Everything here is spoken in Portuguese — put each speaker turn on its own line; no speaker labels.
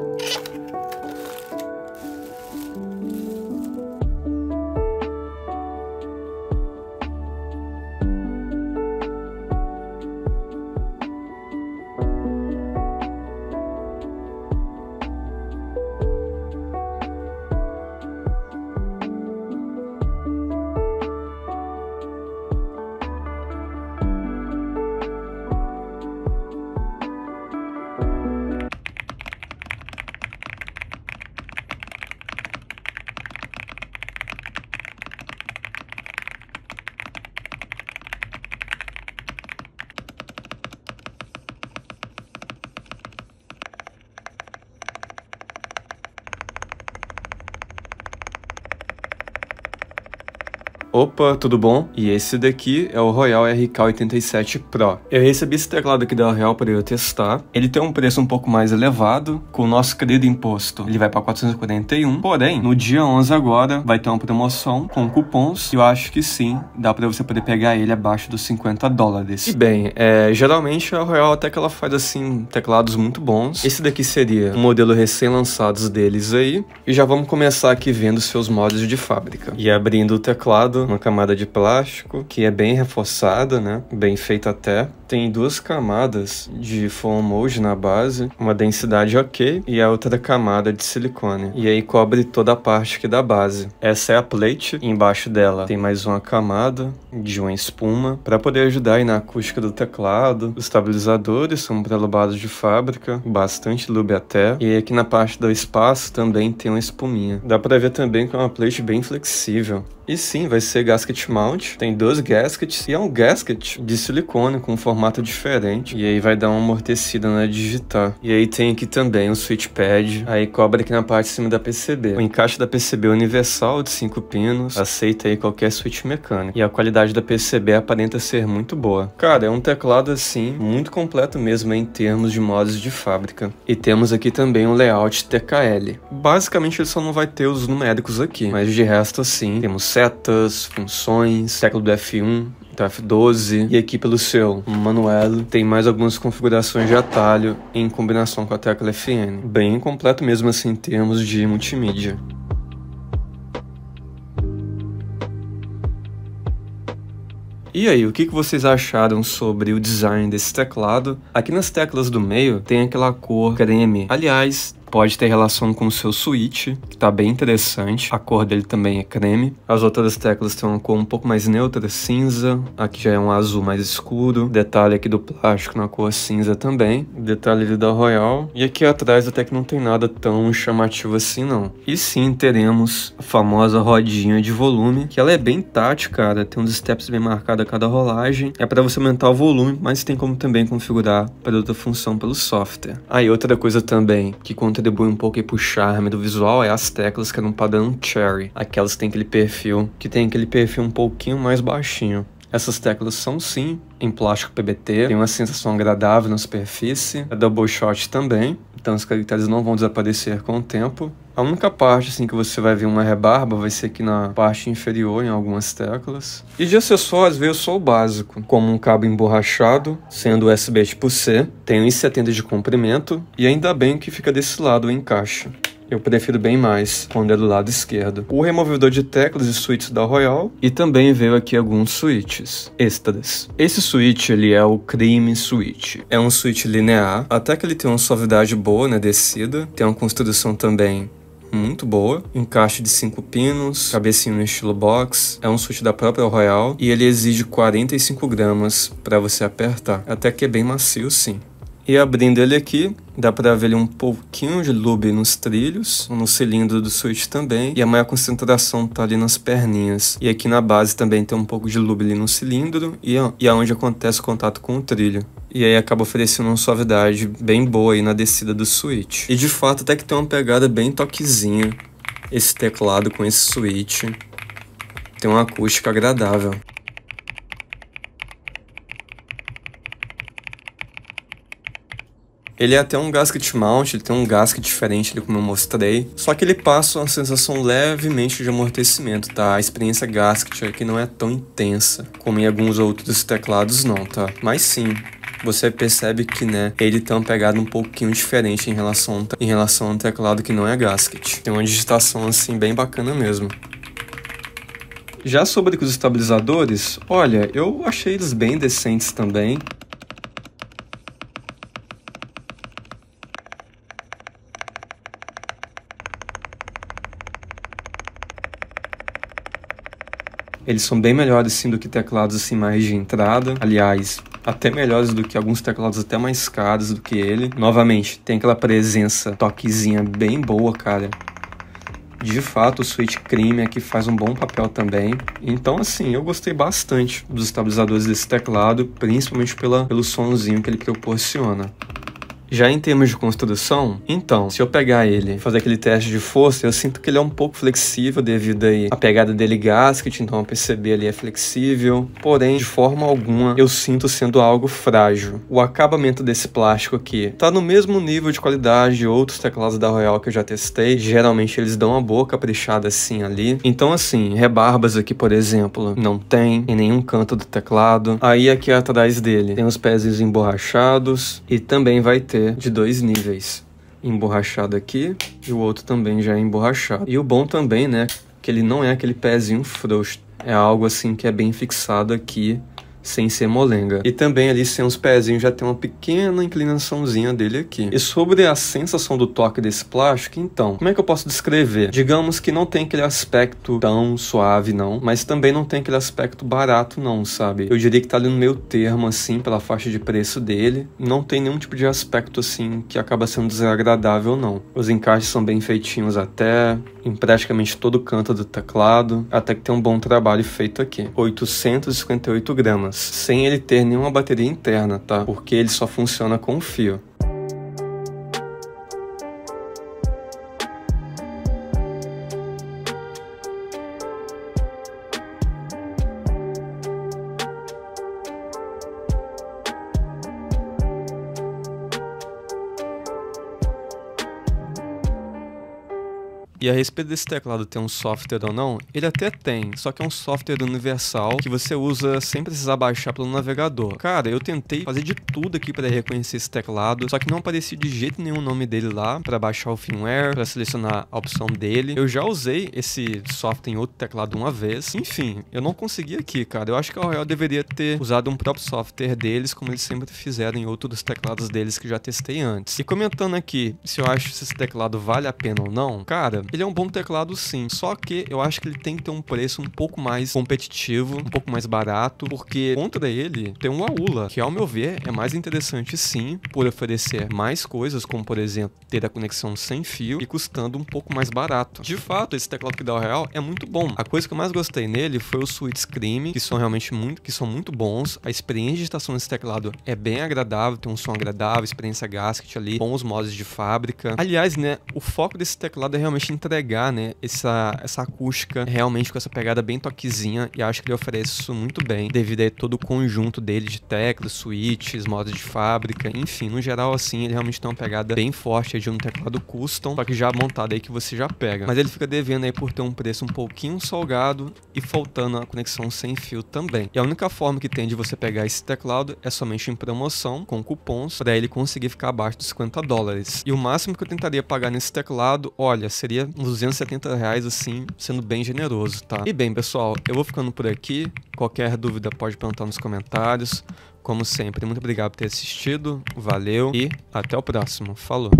you Opa, tudo bom? E esse daqui é o Royal RK87 Pro. Eu recebi esse teclado aqui da Royal para eu testar. Ele tem um preço um pouco mais elevado, com o nosso querido imposto ele vai para 441, porém, no dia 11 agora vai ter uma promoção com cupons, e eu acho que sim, dá para você poder pegar ele abaixo dos 50 dólares. E bem, é, geralmente a Royal até que ela faz assim, teclados muito bons. Esse daqui seria um modelo recém-lançados deles aí, e já vamos começar aqui vendo seus modos de fábrica. E abrindo o teclado, uma camada de plástico que é bem reforçada, né? Bem feita até tem duas camadas de foam mold na base, uma densidade ok, e a outra camada de silicone. E aí cobre toda a parte aqui da base. Essa é a plate, embaixo dela tem mais uma camada de uma espuma para poder ajudar aí na acústica do teclado. Os estabilizadores são prelobados de fábrica, bastante lube até. E aqui na parte do espaço também tem uma espuminha. Dá para ver também que é uma plate bem flexível. E sim, vai ser gasket mount, tem dois gaskets e é um gasket de silicone com forma formato diferente. E aí vai dar uma amortecida na digitar. E aí tem aqui também o switch pad. Aí cobra aqui na parte de cima da PCB. O encaixe da PCB é universal de 5 pinos. Aceita aí qualquer switch mecânico. E a qualidade da PCB aparenta ser muito boa. Cara, é um teclado assim, muito completo mesmo em termos de modos de fábrica. E temos aqui também o layout TKL. Basicamente ele só não vai ter os numéricos aqui. Mas de resto assim, temos setas, funções, teclado F1, Tá, então F12. E aqui pelo seu manual tem mais algumas configurações de atalho em combinação com a tecla FN. Bem completo mesmo assim em termos de multimídia. E aí, o que vocês acharam sobre o design desse teclado? Aqui nas teclas do meio tem aquela cor creme. Aliás, pode ter relação com o seu Switch, que tá bem interessante. A cor dele também é creme. As outras teclas têm uma cor um pouco mais neutra, cinza. Aqui já é um azul mais escuro. Detalhe aqui do plástico na cor cinza também. Detalhe ali da Royal. E aqui atrás até que não tem nada tão chamativo assim não. E sim, teremos a famosa rodinha de volume, que ela é bem tática, cara. Tem uns steps bem marcados a cada rolagem. É para você aumentar o volume, mas tem como também configurar para outra função pelo software. Aí ah, outra coisa também que conta contribui um pouco aí pro charme do visual é as teclas que é no padrão Cherry, aquelas que tem aquele perfil, que tem aquele perfil um pouquinho mais baixinho. Essas teclas são sim em plástico PBT, tem uma sensação agradável na superfície, é double shot também, então os caracteres não vão desaparecer com o tempo. A única parte assim que você vai ver uma rebarba vai ser aqui na parte inferior em algumas teclas. E de acessórios veio só o básico, como um cabo emborrachado, sendo USB tipo C, tem 1,70 de comprimento e ainda bem que fica desse lado o encaixe eu prefiro bem mais quando é do lado esquerdo. O removedor de teclas e switches da Royal e também veio aqui alguns switches extras. Esse switch ele é o Cream Switch. É um switch linear, até que ele tem uma suavidade boa na né, descida, tem uma construção também muito boa, encaixe de 5 pinos, cabecinho no estilo box, é um switch da própria Royal e ele exige 45 gramas para você apertar, até que é bem macio sim. E abrindo ele aqui, dá para ver um pouquinho de lube nos trilhos, no cilindro do switch também, e a maior concentração tá ali nas perninhas. E aqui na base também tem um pouco de lube ali no cilindro e, e aonde acontece o contato com o trilho. E aí acaba oferecendo uma suavidade bem boa aí na descida do switch. E de fato até que tem uma pegada bem toquezinha esse teclado com esse switch. Tem uma acústica agradável. Ele é até um gasket mount, ele tem um gasket diferente ali como eu mostrei, só que ele passa uma sensação levemente de amortecimento, tá? A experiência gasket aqui não é tão intensa como em alguns outros teclados não, tá? Mas sim, você percebe que né, ele tem uma pegada um pouquinho diferente em relação, em relação ao teclado que não é gasket. Tem uma digitação assim bem bacana mesmo. Já sobre os estabilizadores, olha, eu achei eles bem decentes também. Eles são bem melhores sim do que teclados assim mais de entrada. Aliás, até melhores do que alguns teclados até mais caros do que ele. Novamente, tem aquela presença toquezinha bem boa, cara. De fato, o Switch Cream aqui é faz um bom papel também. Então, assim, eu gostei bastante dos estabilizadores desse teclado, principalmente pela, pelo sonzinho que ele proporciona. Já em termos de construção, então, se eu pegar ele e fazer aquele teste de força, eu sinto que ele é um pouco flexível devido aí à pegada dele gasket, então a PCB ali é flexível, porém, de forma alguma, eu sinto sendo algo frágil. O acabamento desse plástico aqui tá no mesmo nível de qualidade de outros teclados da Royal que eu já testei, geralmente eles dão uma boa caprichada assim ali. Então assim, rebarbas aqui, por exemplo, não tem em nenhum canto do teclado. Aí aqui atrás dele tem os pezinhos emborrachados e também vai ter de dois níveis. Emborrachado aqui e o outro também já é emborrachado. E o bom também, né, que ele não é aquele pezinho frouxo. É algo assim que é bem fixado aqui sem ser molenga. E também ali sem os pezinhos já tem uma pequena inclinaçãozinha dele aqui. E sobre a sensação do toque desse plástico, então, como é que eu posso descrever? Digamos que não tem aquele aspecto tão suave não, mas também não tem aquele aspecto barato não, sabe? Eu diria que tá ali no meio termo assim, pela faixa de preço dele, não tem nenhum tipo de aspecto assim que acaba sendo desagradável não. Os encaixes são bem feitinhos até, em praticamente todo canto do teclado, até que tem um bom trabalho feito aqui. 858 gramas sem ele ter nenhuma bateria interna, tá? Porque ele só funciona com fio. E a respeito desse teclado ter um software ou não, ele até tem, só que é um software universal que você usa sem precisar baixar pelo navegador. Cara, eu tentei fazer de tudo aqui para reconhecer esse teclado, só que não aparecia de jeito nenhum o nome dele lá para baixar o firmware, para selecionar a opção dele. Eu já usei esse software em outro teclado uma vez. Enfim, eu não consegui aqui, cara. Eu acho que a Royal deveria ter usado um próprio software deles, como eles sempre fizeram em outros teclados deles que já testei antes. E comentando aqui se eu acho se esse teclado vale a pena ou não, cara, ele é um bom teclado sim, só que eu acho que ele tem que ter um preço um pouco mais competitivo, um pouco mais barato, porque contra ele tem um Aula, que ao meu ver é mais interessante sim, por oferecer mais coisas, como por exemplo ter a conexão sem fio e custando um pouco mais barato. De fato, esse teclado que dá o real é muito bom. A coisa que eu mais gostei nele foi o Switch Scream, que são realmente muito, que são muito bons. A experiência de estação desse teclado é bem agradável, tem um som agradável, experiência gasket ali, bons mods de fábrica. Aliás, né, o foco desse teclado é realmente entregar, né, essa, essa acústica realmente com essa pegada bem toquezinha, e acho que ele oferece isso muito bem, devido a todo o conjunto dele de teclas, switches, modos de fábrica, enfim, no geral, assim, ele realmente tem uma pegada bem forte de um teclado custom, só que já montado aí que você já pega. Mas ele fica devendo aí por ter um preço um pouquinho salgado e faltando a conexão sem fio também. E a única forma que tem de você pegar esse teclado é somente em promoção, com cupons, para ele conseguir ficar abaixo dos 50 dólares. E o máximo que eu tentaria pagar nesse teclado, olha, seria 270 reais, assim, sendo bem generoso, tá? E bem, pessoal, eu vou ficando por aqui. Qualquer dúvida pode perguntar nos comentários. Como sempre, muito obrigado por ter assistido, valeu e até o próximo. Falou!